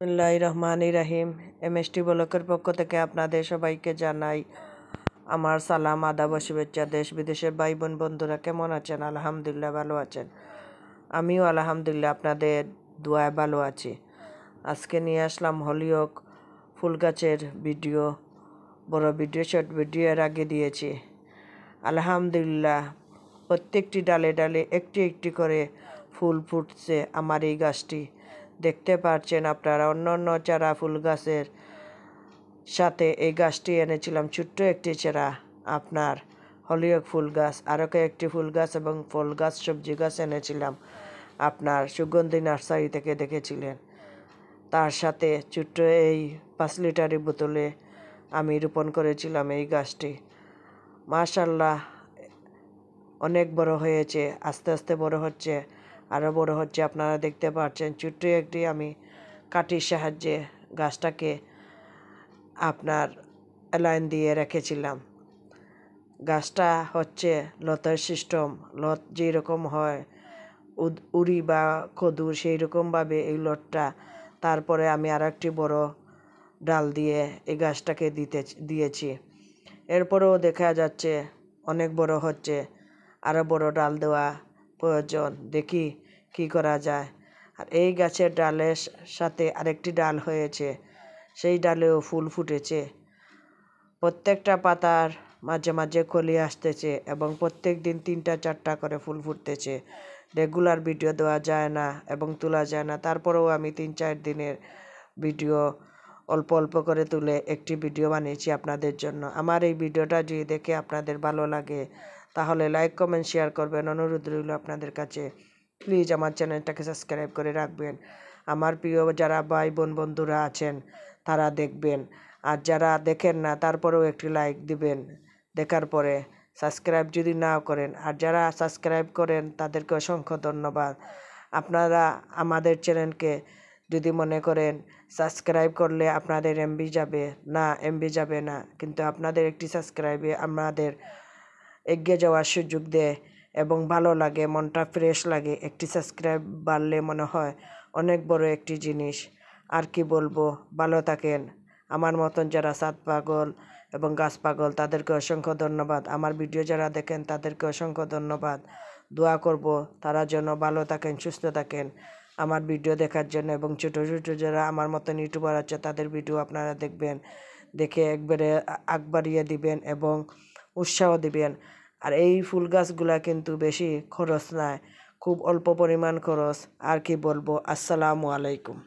বিসমুল্লাহ Rahman S MST ব্লকের পক্ষ থেকে আপনাদের সবাইকে জানাই আমার সালাম আদাব শুভেচ্ছা দেশ বিদেশের ভাই বোন বন্ধুরা কেমন আছেন আলহামদুলিল্লাহ ভালো আছেন আমিও আলহামদুলিল্লাহ আপনাদের দোয়ায় ভালো আছি আজকে নিয়ে আসলাম হলিওক ফুল গাছের ভিডিও বড় ভিডিও শর্ট ভিডিও এর আগে দিয়েছি আলহামদুলিল্লাহ প্রত্যেকটি ডালে ডালে একটি একটি করে ফুল ফুটছে আমার এই গাছটি দেখতে পারছেন আপনারা অন্য অন্য চারা ফুল গাছের সাথে এই গাছটি এনেছিলাম ছোট্ট একটি চারা আপনার হলিওক ফুল গাছ আরও কয়েকটি ফুল গাছ এবং ফল গাছ সবজি গাছ এনেছিলাম আপনার সুগন্ধি নার্সারি থেকে দেখেছিলেন তার সাথে ছোট্ট এই পাঁচ লিটারের বোতলে আমি রোপণ করেছিলাম এই গাছটি মাশাল্লাহ অনেক বড় হয়েছে আস্তে আস্তে বড় হচ্ছে আরও বড় হচ্ছে আপনারা দেখতে পাচ্ছেন ছোট্ট একটি আমি কাঠির সাহায্যে গাছটাকে আপনার লাইন দিয়ে রেখেছিলাম গাছটা হচ্ছে লতার সিস্টেম লত যেই রকম হয় উড়ি বা কদু সেই রকমভাবে এই লটটা তারপরে আমি আর একটি বড় ডাল দিয়ে এই গাছটাকে দিতে দিয়েছি এরপরেও দেখা যাচ্ছে অনেক বড় হচ্ছে আরও বড় ডাল দেওয়া প্রয়োজন দেখি কি করা যায় আর এই গাছের ডালের সাথে আরেকটি ডাল হয়েছে সেই ডালেও ফুল ফুটেছে প্রত্যেকটা পাতার মাঝে মাঝে কলি আসতেছে এবং প্রত্যেক দিন তিনটা চারটা করে ফুল ফুটতেছে রেগুলার ভিডিও দেওয়া যায় না এবং তোলা যায় না তারপরেও আমি তিন চার দিনের ভিডিও অল্প অল্প করে তুলে একটি ভিডিও বানিয়েছি আপনাদের জন্য আমার এই ভিডিওটা যদি দেখে আপনাদের ভালো লাগে তাহলে লাইক কমেন্ট শেয়ার করবেন অনুরোধ রইল আপনাদের কাছে প্লিজ আমার চ্যানেলটাকে সাবস্ক্রাইব করে রাখবেন আমার প্রিয় যারা ভাই বোন বন্ধুরা আছেন তারা দেখবেন আর যারা দেখেন না তারপরেও একটি লাইক দিবেন দেখার পরে সাবস্ক্রাইব যদি নাও করেন আর যারা সাবস্ক্রাইব করেন তাদেরকে অসংখ্য ধন্যবাদ আপনারা আমাদের চ্যানেলকে যদি মনে করেন সাবস্ক্রাইব করলে আপনাদের এমবি যাবে না এমবি যাবে না কিন্তু আপনাদের একটি সাবস্ক্রাইবে আমাদের এগিয়ে যাওয়ার সুযোগ দেয় এবং ভালো লাগে মনটা ফ্রেশ লাগে একটি সাবস্ক্রাইব বাড়লে মনে হয় অনেক বড় একটি জিনিস আর কি বলবো ভালো থাকেন আমার মতন যারা সাত পাগল এবং গাছ পাগল তাদেরকে অসংখ্য ধন্যবাদ আমার ভিডিও যারা দেখেন তাদেরকে অসংখ্য ধন্যবাদ দোয়া করব তারা যেন ভালো থাকেন সুস্থ থাকেন আমার ভিডিও দেখার জন্য এবং ছোটো ছোটো যারা আমার মতন ইউটিউবার আছে তাদের ভিডিও আপনারা দেখবেন দেখে একবারে আগ বাড়িয়ে দিবেন এবং উৎসাহ দিবেন আর এই ফুল গাছগুলা কিন্তু বেশি খরচ নাই খুব অল্প পরিমাণ খরচ আর কি বলবো আসসালামু আলাইকুম